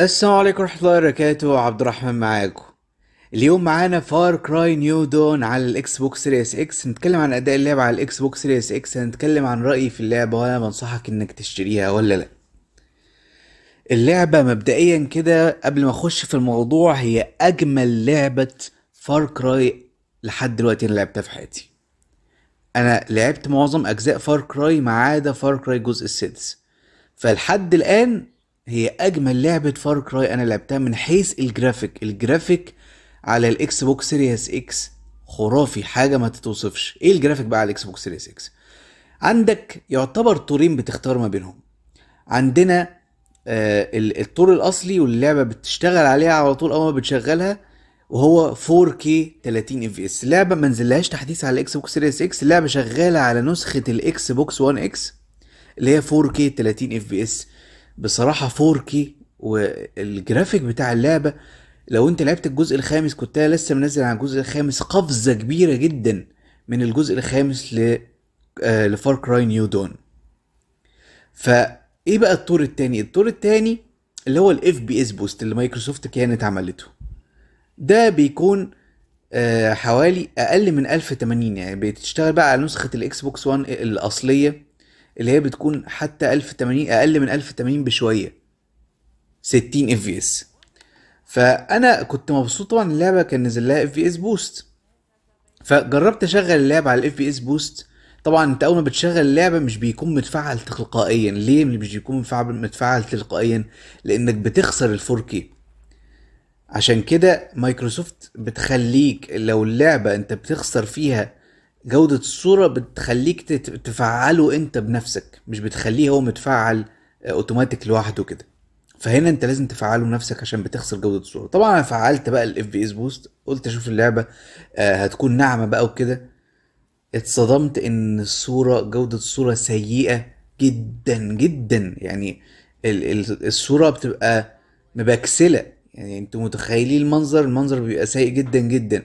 السلام عليكم ورحمة الله وبركاته عبد الرحمن معاكم اليوم معانا فار كراي نيو دون على الاكس بوكس سيريس اكس هنتكلم عن اداء اللعبة على الاكس بوكس سيريس اكس هنتكلم عن رأيي في اللعبة وانا بنصحك انك تشتريها ولا لا اللعبة مبدئيا كده قبل ما اخش في الموضوع هي اجمل لعبة فار كراي لحد دلوقتي انا لعبتها في حياتي انا لعبت معظم اجزاء فار كراي ما عدا فار كراي الجزء السادس فلحد الان هي اجمل لعبه فار كراي انا لعبتها من حيث الجرافيك الجرافيك على الاكس بوكس سيريس اكس خرافي حاجه ما تتوصفش ايه الجرافيك بقى على الاكس بوكس سيريس اكس عندك يعتبر طورين بتختار ما بينهم عندنا آه الطور الاصلي واللعبه بتشتغل عليها على طول اول ما بتشغلها وهو 4K 30 اف اس لعبه ما نزلهاش تحديث على الاكس بوكس سيريس اكس اللعبه شغاله على نسخه الاكس بوكس 1 اكس اللي هي 4K 30 اف بي اس بصراحه 4K والجرافيك بتاع اللعبه لو انت لعبت الجزء الخامس كنت لسه منزل على الجزء الخامس قفزه كبيره جدا من الجزء الخامس ل لفار كراي نيو دون فايه بقى الطور التاني الطور التاني اللي هو الاف بي اس بوست اللي مايكروسوفت كانت عملته ده بيكون آه، حوالي اقل من 1080 يعني بتشتغل بقى على نسخه الاكس بوكس 1 الاصليه اللي هي بتكون حتى 1080 اقل من 1080 بشويه 60 اف في اس فانا كنت مبسوط طبعا اللعبه كان نزل لها اف في اس بوست فجربت اشغل اللعبه على الاف في اس بوست طبعا انت اول ما بتشغل اللعبه مش بيكون متفعل تلقائيا ليه مش بيكون متفعل تلقائيا لانك بتخسر الفوركي عشان كده مايكروسوفت بتخليك لو اللعبه انت بتخسر فيها جودة الصورة بتخليك تفعله انت بنفسك مش بتخليه هو متفعل اوتوماتيك آه، لوحده كده فهنا انت لازم تفعله بنفسك عشان بتخسر جودة الصورة طبعا انا فعلت بقى الاف بي اس بوست قلت اشوف اللعبة آه، هتكون ناعمة بقى وكده اتصدمت ان الصورة جودة الصورة سيئة جدا جدا يعني الصورة بتبقى مبكسلة يعني انتوا متخيلين المنظر المنظر بيبقى سيء جدا جدا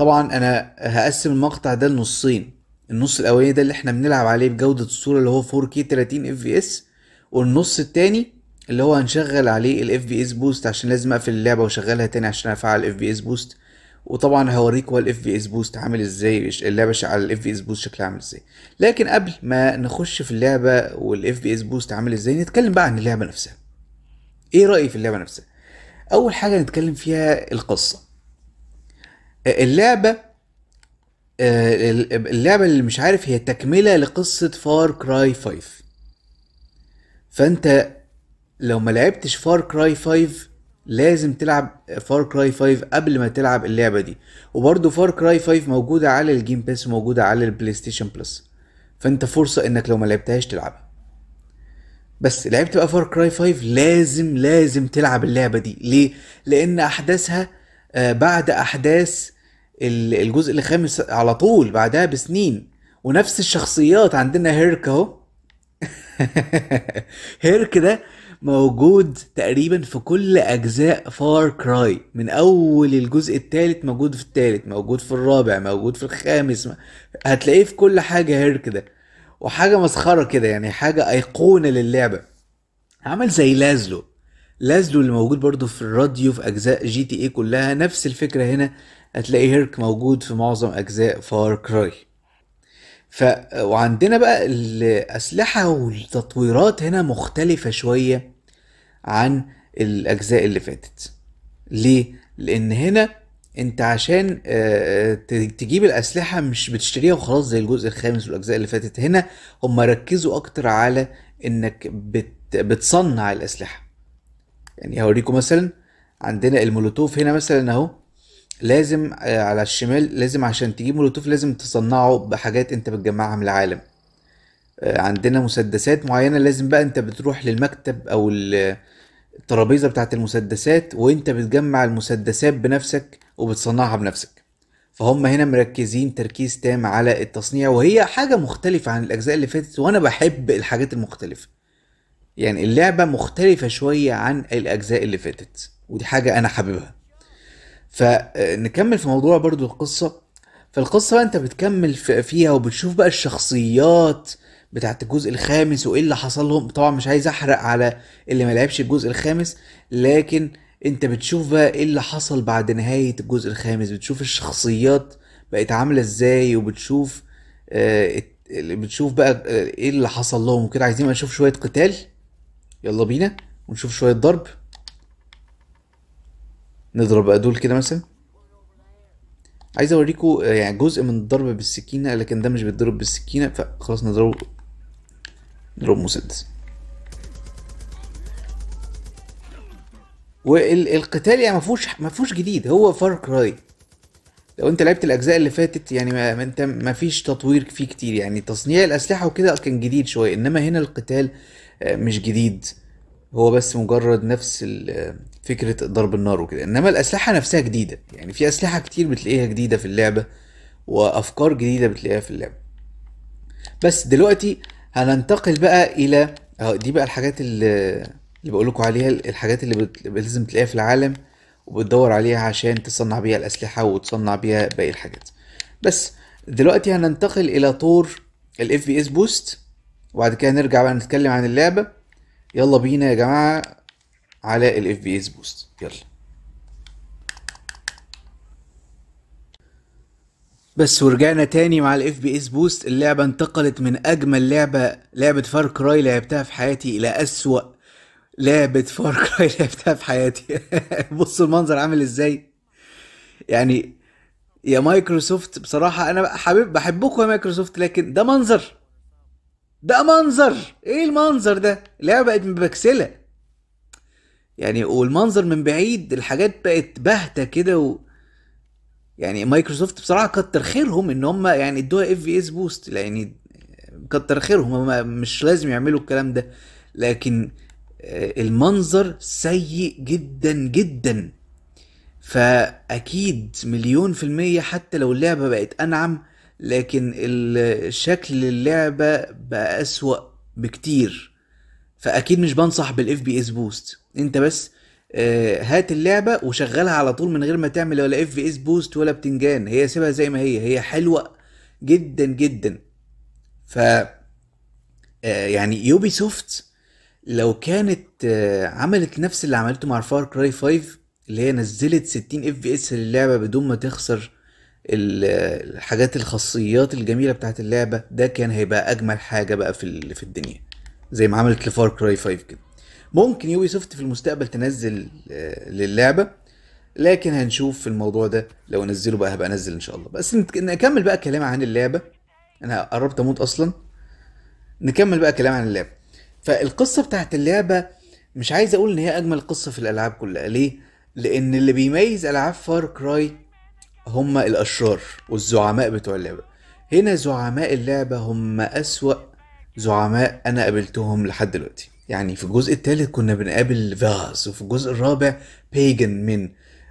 طبعا انا هقسم المقطع ده لنصين النص الاولاني ده اللي احنا بنلعب عليه بجودة الصورة اللي هو 4K 30 FPS والنص التاني اللي هو هنشغل عليه بي FPS بوست عشان لازم اقفل اللعبة واشغلها تاني عشان افعل بي FPS بوست وطبعا هوريك هو بي FPS بوست عامل ازاي اللعبة على بي FPS بوست شكلها عامل ازاي لكن قبل ما نخش في اللعبة بي FPS بوست عامل ازاي نتكلم بقى عن اللعبة نفسها ايه رأيي في اللعبة نفسها اول حاجة نتكلم فيها القصة اللعبه آه، اللعبه اللي مش عارف هي تكمله لقصه فار كراي 5 فانت لو ما لعبتش فار كراي 5 لازم تلعب فار كراي 5 قبل ما تلعب اللعبه دي وبرده فار كراي 5 موجوده على الجيم باس وموجوده على البلاي ستيشن بلس فانت فرصه انك لو ما لعبتهاش تلعبها بس لعبت بقى فار كراي 5 لازم لازم تلعب اللعبه دي ليه لان احداثها آه، بعد احداث الجزء الخامس على طول بعدها بسنين ونفس الشخصيات عندنا هيرك اهو هيرك ده موجود تقريبا في كل اجزاء فار كراي من اول الجزء الثالث موجود في الثالث موجود في الرابع موجود في الخامس هتلاقيه في كل حاجه هيرك ده وحاجه مسخره كده يعني حاجه ايقونه للعبه عمل زي لازلو لازلو اللي موجود برضو في الراديو في اجزاء جي تي اي كلها نفس الفكره هنا هتلاقي هيرك موجود في معظم اجزاء فار كراي ف وعندنا بقى الاسلحه والتطويرات هنا مختلفه شويه عن الاجزاء اللي فاتت ليه لان هنا انت عشان آه، تجيب الاسلحه مش بتشتريها وخلاص زي الجزء الخامس والاجزاء اللي فاتت هنا هم ركزوا اكتر على انك بتصنع الاسلحه يعني هوريكم مثلا عندنا المولوتوف هنا مثلا اهو لازم آه، على الشمال لازم عشان تجيب مولوتوف لازم تصنعه بحاجات انت بتجمعها من العالم آه، عندنا مسدسات معينة لازم بقى انت بتروح للمكتب او الترابيزة بتاعة المسدسات وانت بتجمع المسدسات بنفسك وبتصنعها بنفسك فهم هنا مركزين تركيز تام على التصنيع وهي حاجة مختلفة عن الأجزاء اللي فاتت وأنا بحب الحاجات المختلفة يعني اللعبة مختلفة شوية عن الأجزاء اللي فاتت ودي حاجة أنا حاببها فنكمل آه، في موضوع برضو القصة فالقصة بقى أنت بتكمل فيها وبتشوف بقى الشخصيات بتاعت الجزء الخامس وإيه اللي حصل لهم طبعا مش عايز أحرق على اللي ما لعبش الجزء الخامس لكن أنت بتشوف بقى إيه اللي حصل بعد نهاية الجزء الخامس بتشوف الشخصيات بقت عاملة إزاي وبتشوف آه بتشوف بقى آه، ايه اللي حصل لهم وكده عايزين نشوف شويه قتال يلا بينا ونشوف شوية ضرب نضرب بقى دول كده مثلا عايز اوريكوا آه، يعني جزء من الضرب بالسكينة لكن ده مش بيتضرب بالسكينة فخلاص نضربه نضرب مسدس والقتال يعني مفهوش مفهوش جديد هو فار كراي لو انت لعبت الاجزاء اللي فاتت يعني ما انت مفيش تطوير فيه كتير يعني تصنيع الاسلحه وكده كان جديد شويه انما هنا القتال مش جديد هو بس مجرد نفس فكرة ضرب النار وكده انما الاسلحة نفسها جديدة يعني في اسلحة كتير بتلاقيها جديدة في اللعبة وافكار جديدة بتلاقيها في اللعبة بس دلوقتي هننتقل بقى الى دي بقى الحاجات اللي, بقول لكم عليها الحاجات اللي لازم تلاقيها في العالم وبتدور عليها عشان تصنع بيها الاسلحة وتصنع بيها باقي الحاجات بس دلوقتي هننتقل الى طور الاف بي اس بوست وبعد كده نرجع بقى نتكلم عن اللعبة يلا بينا يا جماعة على ال FPS Boost يلا بس ورجعنا تاني مع الاف بي اس بوست اللعبة انتقلت من اجمل لعبة لعبة فار كراي لعبتها في حياتي الى اسوأ لعبة فار كراي لعبتها في حياتي بصوا المنظر عامل ازاي يعني يا مايكروسوفت بصراحة انا حبيب بحبكم يا مايكروسوفت لكن ده منظر ده منظر ايه المنظر ده اللعبه بقت مبكسله يعني والمنظر من بعيد الحاجات بقت باهته كده و... يعني مايكروسوفت بصراحه كتر خيرهم ان هم يعني ادوها اف في اس بوست يعني كتر خيرهم هم مش لازم يعملوا الكلام ده لكن آه، المنظر سيء جدا جدا فاكيد مليون في المية حتى لو اللعبة بقت انعم لكن الشكل اللعبة بقى أسوأ بكتير فأكيد مش بنصح بالاف بي اس بوست انت بس آه، هات اللعبة وشغلها على طول من غير ما تعمل ولا اف بي اس بوست ولا بتنجان هي سيبها زي ما هي هي حلوة جدا جدا ف آه، يعني يوبي سوفت لو كانت آه، عملت نفس اللي عملته مع فار كراي 5 اللي هي نزلت 60 اف بي اس للعبه بدون ما تخسر الحاجات الخاصيات الجميله بتاعت اللعبه ده كان هيبقى اجمل حاجه بقى في في الدنيا زي ما عملت لفار كراي 5 كده ممكن يوبي سوفت في المستقبل تنزل آه، للعبه لكن هنشوف في الموضوع ده لو نزله بقى هبقى انزل ان شاء الله بس نكمل بقى كلام عن اللعبه انا قربت اموت اصلا نكمل بقى كلام عن اللعبه فالقصه بتاعت اللعبه مش عايز اقول ان هي اجمل قصه في الالعاب كلها ليه لان اللي بيميز العاب فار كراي هم الأشرار والزعماء بتوع اللعبة هنا زعماء اللعبة هم أسوأ زعماء أنا قابلتهم لحد دلوقتي يعني في الجزء الثالث كنا بنقابل فاز وفي الجزء الرابع بيجن من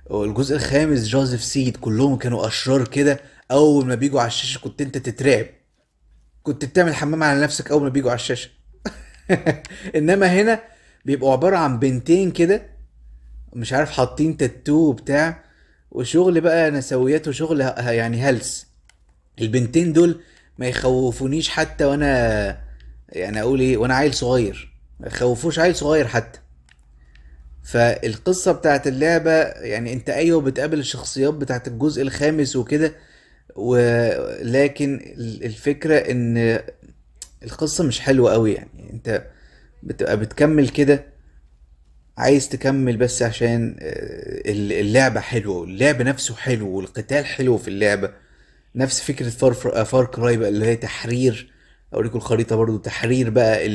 والجزء الخامس جوزيف سيد كلهم كانوا أشرار كده أول ما بيجوا على الشاشة كنت أنت تترعب كنت بتعمل حمام على نفسك أول ما بيجوا على الشاشة إنما هنا بيبقوا عبارة عن بنتين كده مش عارف حاطين تاتو وبتاع وشغل بقى نسويات وشغل يعني هلس البنتين دول ما يخوفونيش حتى وانا يعني اقول ايه وانا عيل صغير ما يخوفوش عيل صغير حتى فالقصة بتاعت اللعبة يعني انت ايوه بتقابل الشخصيات بتاعت الجزء الخامس وكده ولكن الفكرة ان القصة مش حلوة قوي يعني انت بتبقى بتكمل كده عايز تكمل بس عشان آه، اللعبة حلوة اللعب نفسه حلو والقتال حلو في اللعبة نفس فكرة فار, فار كراي بقى اللي هي تحرير اوريكم الخريطة برضو تحرير بقى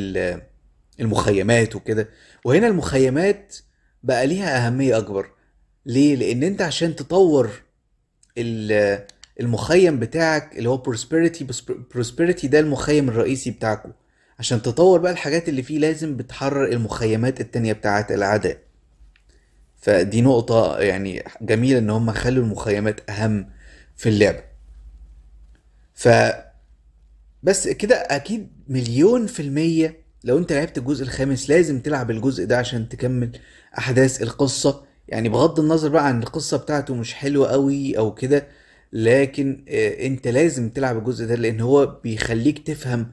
المخيمات وكده وهنا المخيمات بقى ليها أهمية أكبر ليه؟ لأن أنت عشان تطور المخيم بتاعك اللي هو بروسبيريتي بروسبيريتي ده المخيم الرئيسي بتاعكم عشان تطور بقى الحاجات اللي فيه لازم بتحرر المخيمات التانية بتاعة الأعداء فدي نقطة يعني جميلة إن هم خلوا المخيمات أهم في اللعبة ف بس كده أكيد مليون في المية لو أنت لعبت الجزء الخامس لازم تلعب الجزء ده عشان تكمل أحداث القصة يعني بغض النظر بقى عن القصة بتاعته مش حلوة قوي أو كده لكن آه، أنت لازم تلعب الجزء ده لأن هو بيخليك تفهم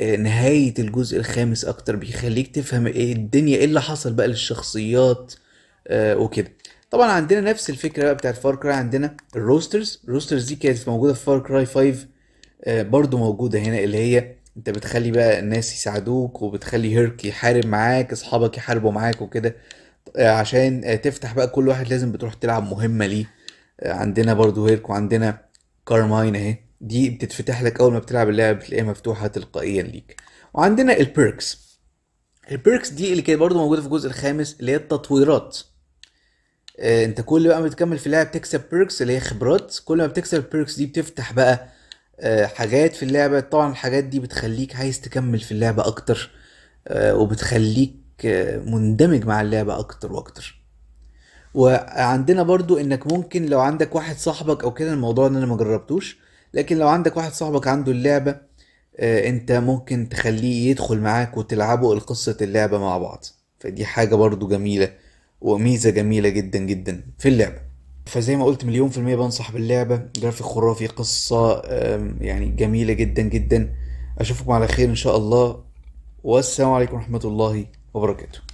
آه، نهاية الجزء الخامس أكتر بيخليك تفهم إيه الدنيا إيه اللي حصل بقى للشخصيات آه، وكده طبعا عندنا نفس الفكرة بقى بتاعت فار كراي عندنا الروسترز الروسترز دي كانت موجودة في فار كراي 5 برضو موجودة هنا اللي هي انت بتخلي بقى الناس يساعدوك وبتخلي هيرك يحارب معاك اصحابك يحاربوا معاك وكده آه، عشان تفتح بقى كل واحد لازم بتروح تلعب مهمة ليه عندنا برضو هيرك وعندنا كارماين اهي دي بتتفتح لك اول ما بتلعب اللعبه بتلاقيها مفتوحه تلقائيا ليك وعندنا البيركس البيركس دي اللي كانت برضه موجوده في الجزء الخامس اللي هي التطويرات آه انت كل بقى ما بتكمل في اللعبه بتكسب بيركس اللي هي خبرات كل ما بتكسب البيركس دي بتفتح بقى آه حاجات في اللعبه طبعا الحاجات دي بتخليك عايز تكمل في اللعبه اكتر آه وبتخليك آه، مندمج مع اللعبه اكتر واكتر وعندنا برضو انك ممكن لو عندك واحد صاحبك او كده الموضوع ده انا ما جربتوش لكن لو عندك واحد صاحبك عنده اللعبة آه، انت ممكن تخليه يدخل معاك وتلعبوا قصة اللعبة مع بعض فدي حاجة برضو جميلة وميزة جميلة جدا جدا في اللعبة فزي ما قلت مليون في المية بنصح باللعبة جرافيك خرافي قصة يعني جميلة جدا جدا أشوفكم على خير إن شاء الله والسلام عليكم ورحمة الله وبركاته